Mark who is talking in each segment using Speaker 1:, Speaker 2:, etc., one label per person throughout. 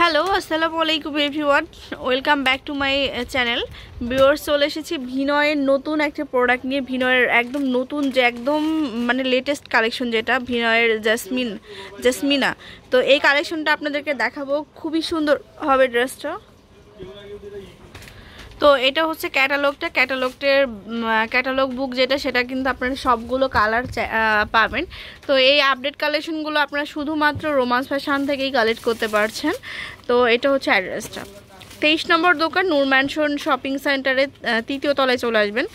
Speaker 1: hello আসসালামু আলাইকুম everyone welcome back to my channel বিওর চলে এসেছি ভিনয়ের নতুন একটা প্রোডাক্ট নিয়ে ভিনয়ের একদম নতুন যে একদম মানে লেটেস্ট কালেকশন যেটা ভিনয়ের জাসমিন জাসমিনা তো এই কালেকশনটা আপনাদেরকে দেখাবো খুবই সুন্দর হবে ড্রেসটা তো এটা হচ্ছে ক্যাটালগটা ক্যাটালগটার ক্যাটালগ বুক যেটা সেটা কিন্তু আপনারা সবগুলো কালার পাবেন তো এই আপডেট কালেকশনগুলো আপনারা শুধুমাত্র রোমান্স ফ্যাশন থেকেই কালেক্ট করতে পারছেন তো এটা হচ্ছে অ্যাড্রেসটা তেইশ নম্বর দোকান নূর শপিং সেন্টারে তৃতীয় তলায় চলে আসবেন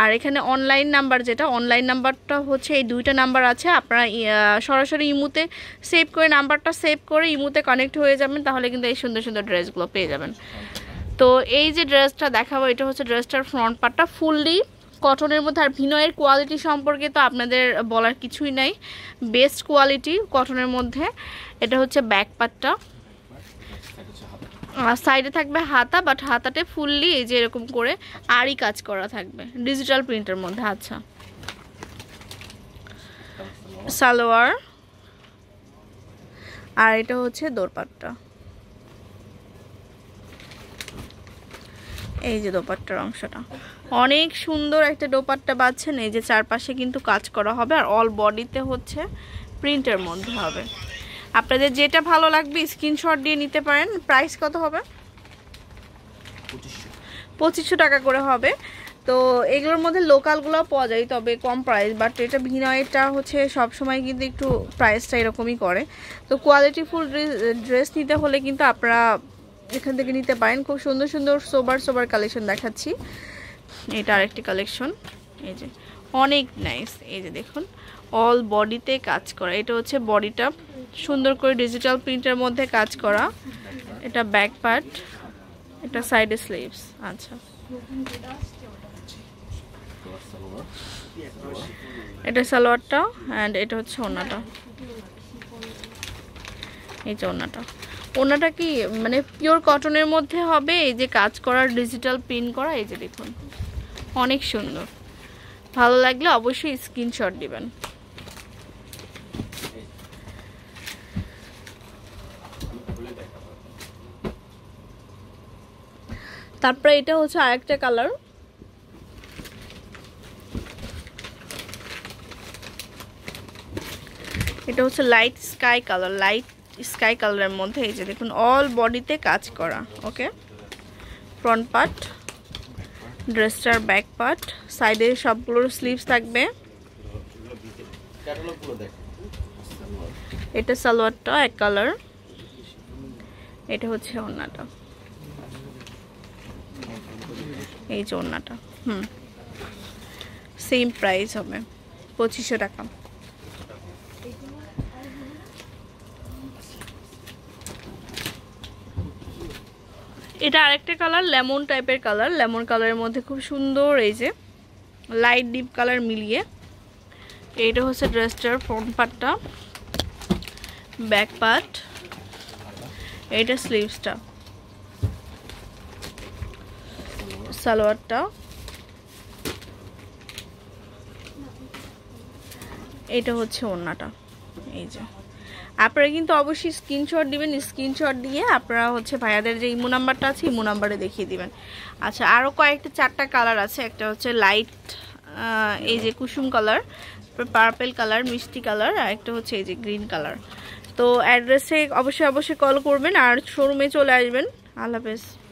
Speaker 1: আর এখানে অনলাইন নাম্বার যেটা অনলাইন নাম্বারটা হচ্ছে এই দুইটা নাম্বার আছে আপনারা সরাসরি ইমুতে সেভ করে নাম্বারটা সেভ করে ইমুতে কানেক্ট হয়ে যাবেন তাহলে কিন্তু এই সুন্দর সুন্দর ড্রেসগুলো পেয়ে যাবেন তো এই যে ড্রেসটা দেখাবো এটা হচ্ছে ড্রেসটার ফ্রন্ট পার্টটা ফুললি কটনের মধ্যে আর ভিনয়ের কোয়ালিটি সম্পর্কে তো আপনাদের বলার কিছুই নাই বেস্ট কোয়ালিটি কটনের মধ্যে এটা হচ্ছে ব্যাক পার্টটা সাইডে থাকবে হাতা বাট হাতাতে ফুললি এই যে এরকম করে আরই কাজ করা থাকবে ডিজিটাল প্রিন্টের মধ্যে আচ্ছা সালোয়ার আর এটা হচ্ছে দোরপাটটা এই যে দোপাট্টার অংশটা অনেক সুন্দর একটা দোপাট্টা পাচ্ছেন এই যে চারপাশে কিন্তু কাজ করা হবে আর অল বডিতে হচ্ছে প্রিন্টের মধ্যে হবে আপনাদের যেটা ভালো লাগবে স্ক্রিনশট দিয়ে নিতে পারেন প্রাইস কত হবে পঁচিশশো টাকা করে হবে তো এগুলোর মধ্যে লোকালগুলো পাওয়া যায় তবে কম প্রাইস বাট এটা ভিনয়টা হচ্ছে সব সময় কিন্তু একটু প্রাইসটা এরকমই করে তো কোয়ালিটিফুল ড্রেস নিতে হলে কিন্তু আপনারা এখান থেকে নিতে পারেন খুব সুন্দর সুন্দর সোবার সোবার কালেকশন দেখাচ্ছি এটা আরেকটি কালেকশন এই যে অনেক নাইস এই যে দেখুন অল বডিতে কাজ করা এটা হচ্ছে বডিটা সুন্দর করে ডিজিটাল প্রিন্টের মধ্যে কাজ করা এটা ব্যাক পার্ট এটা সাইডে স্লিভস আচ্ছা এটা সালোয়ারটা অ্যান্ড এটা হচ্ছে ওনাটা এই যে ওনাটা ওনাটা কি মানে পিওর কটনের মধ্যে হবে এই যে কাজ করার ডিজিটাল প্রিন্ট করা এই যে দেখুন অনেক সুন্দর ভালো লাগলে অবশ্যই স্ক্রিনশট দিবেন তারপরে এটা হচ্ছে আরেকটা কালার এটা হচ্ছে light sky colour light sky কালারের মধ্যে এই যে দেখুন অল বডিতে কাজ করা ওকে ফ্রন্ট পার্ট ড্রেসটার ব্যাক পার্ট সাইডে সবগুলোর স্লিভস থাকবে এটা সালোয়ারটা এক কালার এটা হচ্ছে ওনাটা এই যে ওনাটা হুম সেম প্রাইস হবে পঁচিশশো টাকা এটা আরেকটা কালার লেমন টাইপের কালার লেমন কালারের মধ্যে খুব সুন্দর এই যে লাইট ডিপ কালার মিলিয়ে এইটা হচ্ছে ড্রেসটার ফ্রন্ট পার্টটা ব্যাক পার্ট এইটা স্লিভসটা সালোয়ারটা এটা হচ্ছে ওড়নাটা এই যে আপনারা কিন্তু অবশ্যই স্ক্রিনশট দিবেন স্ক্রিনশট দিয়ে আপনারা হচ্ছে ভাইয়াদের যে ইমো নাম্বারটা আছে ইমো নাম্বারে দেখিয়ে দিবেন আচ্ছা আরও কয়েকটা চারটা কালার আছে একটা হচ্ছে লাইট এই যে কুসুম কালার পার্পেল কালার মিষ্টি কালার আর একটা হচ্ছে এই যে গ্রিন কালার তো অ্যাড্রেসে অবশ্যই অবশ্যই কল করবেন আর শোরুমে চলে আসবেন আল্লাহ হাফেজ